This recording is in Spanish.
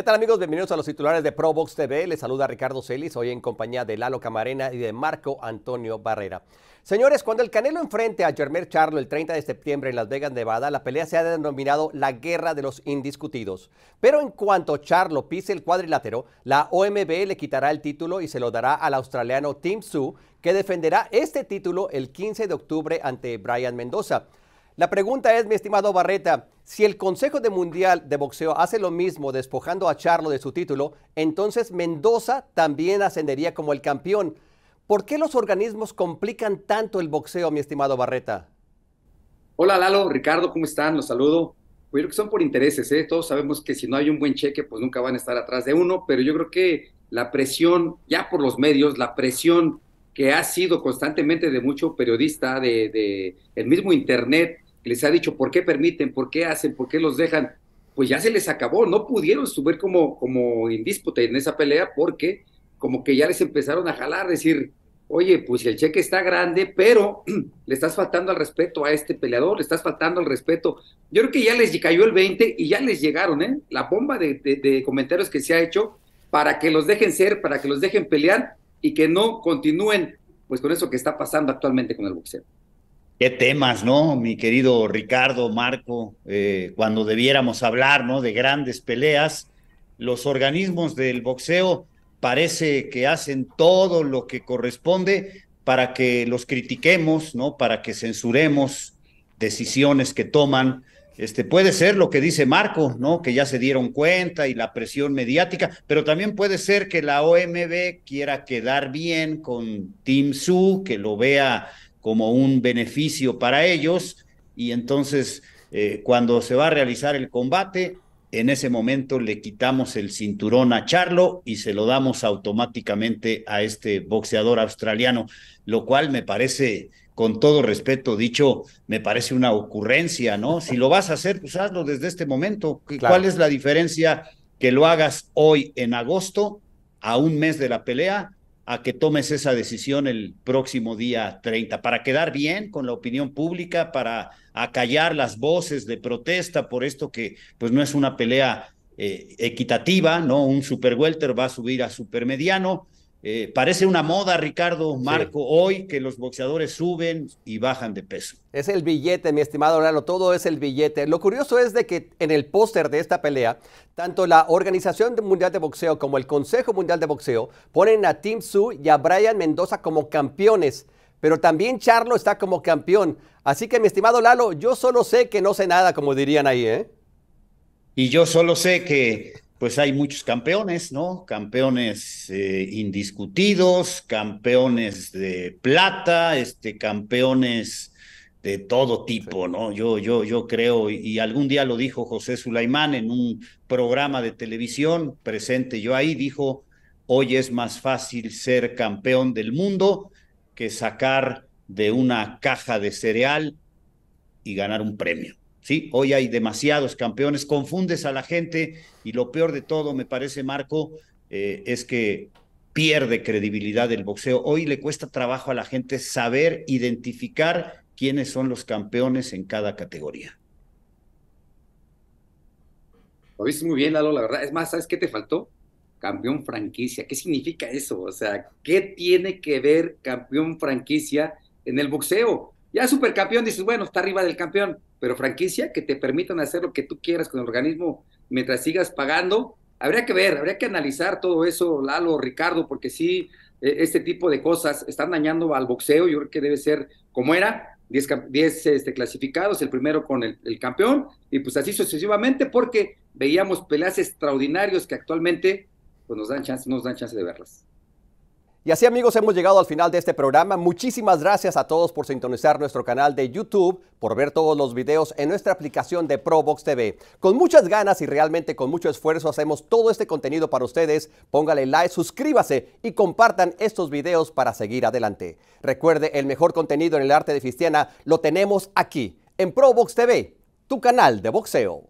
¿Qué tal amigos? Bienvenidos a los titulares de ProBox TV. Les saluda Ricardo Celis, hoy en compañía de Lalo Camarena y de Marco Antonio Barrera. Señores, cuando el Canelo enfrente a Germer Charlo el 30 de septiembre en Las Vegas, Nevada, la pelea se ha denominado la guerra de los indiscutidos. Pero en cuanto Charlo pise el cuadrilátero, la OMB le quitará el título y se lo dará al australiano Tim Su, que defenderá este título el 15 de octubre ante Brian Mendoza. La pregunta es, mi estimado Barreta, si el Consejo de Mundial de Boxeo hace lo mismo despojando a Charlo de su título, entonces Mendoza también ascendería como el campeón. ¿Por qué los organismos complican tanto el boxeo, mi estimado Barreta? Hola Lalo, Ricardo, ¿cómo están? Los saludo. Yo creo que son por intereses, ¿eh? Todos sabemos que si no hay un buen cheque, pues nunca van a estar atrás de uno, pero yo creo que la presión, ya por los medios, la presión que ha sido constantemente de mucho periodista, de, de el mismo Internet, les ha dicho por qué permiten, por qué hacen, por qué los dejan, pues ya se les acabó, no pudieron subir como, como disputa en esa pelea porque como que ya les empezaron a jalar, decir, oye, pues el cheque está grande, pero le estás faltando al respeto a este peleador, le estás faltando al respeto. Yo creo que ya les cayó el 20 y ya les llegaron, ¿eh? La bomba de, de comentarios que se ha hecho para que los dejen ser, para que los dejen pelear y que no continúen, pues con eso que está pasando actualmente con el boxeo. Qué temas, ¿no? Mi querido Ricardo, Marco, eh, cuando debiéramos hablar, ¿no? De grandes peleas, los organismos del boxeo parece que hacen todo lo que corresponde para que los critiquemos, ¿no? Para que censuremos decisiones que toman. Este puede ser lo que dice Marco, ¿no? Que ya se dieron cuenta y la presión mediática, pero también puede ser que la OMB quiera quedar bien con Tim Su, que lo vea como un beneficio para ellos y entonces eh, cuando se va a realizar el combate, en ese momento le quitamos el cinturón a Charlo y se lo damos automáticamente a este boxeador australiano, lo cual me parece, con todo respeto dicho, me parece una ocurrencia, ¿no? Si lo vas a hacer, pues hazlo desde este momento. ¿Cuál es la diferencia que lo hagas hoy en agosto, a un mes de la pelea, a que tomes esa decisión el próximo día 30, para quedar bien con la opinión pública, para acallar las voces de protesta por esto que pues no es una pelea eh, equitativa, ¿no? Un super welter va a subir a super mediano eh, parece una moda, Ricardo, Marco, hoy que los boxeadores suben y bajan de peso. Es el billete, mi estimado Lalo, todo es el billete. Lo curioso es de que en el póster de esta pelea, tanto la Organización Mundial de Boxeo como el Consejo Mundial de Boxeo ponen a Tim Su y a Brian Mendoza como campeones pero también Charlo está como campeón. Así que, mi estimado Lalo, yo solo sé que no sé nada, como dirían ahí, ¿eh? Y yo solo sé que pues hay muchos campeones, ¿no? Campeones eh, indiscutidos, campeones de plata, este, campeones de todo tipo, ¿no? Yo, yo, yo creo, y algún día lo dijo José Sulaimán en un programa de televisión presente yo ahí, dijo, hoy es más fácil ser campeón del mundo que sacar de una caja de cereal y ganar un premio. Hoy hay demasiados campeones, confundes a la gente y lo peor de todo, me parece, Marco, eh, es que pierde credibilidad el boxeo. Hoy le cuesta trabajo a la gente saber identificar quiénes son los campeones en cada categoría. Lo viste muy bien, Lalo, la verdad. Es más, ¿sabes qué te faltó? Campeón franquicia. ¿Qué significa eso? O sea, ¿qué tiene que ver campeón franquicia en el boxeo? Ya supercampeón dices, bueno, está arriba del campeón pero franquicia, que te permitan hacer lo que tú quieras con el organismo mientras sigas pagando. Habría que ver, habría que analizar todo eso, Lalo, Ricardo, porque sí, e, este tipo de cosas están dañando al boxeo. Yo creo que debe ser como era, 10, este, clasificados, el primero con el, campeón, y pues así sucesivamente, porque veíamos peleas extraordinarios que actualmente pues nos dan chance, nos dan chance de verlas. Y así amigos hemos llegado al final de este programa. Muchísimas gracias a todos por sintonizar nuestro canal de YouTube, por ver todos los videos en nuestra aplicación de Probox TV. Con muchas ganas y realmente con mucho esfuerzo hacemos todo este contenido para ustedes. Póngale like, suscríbase y compartan estos videos para seguir adelante. Recuerde, el mejor contenido en el arte de Cristiana lo tenemos aquí, en Probox TV, tu canal de boxeo.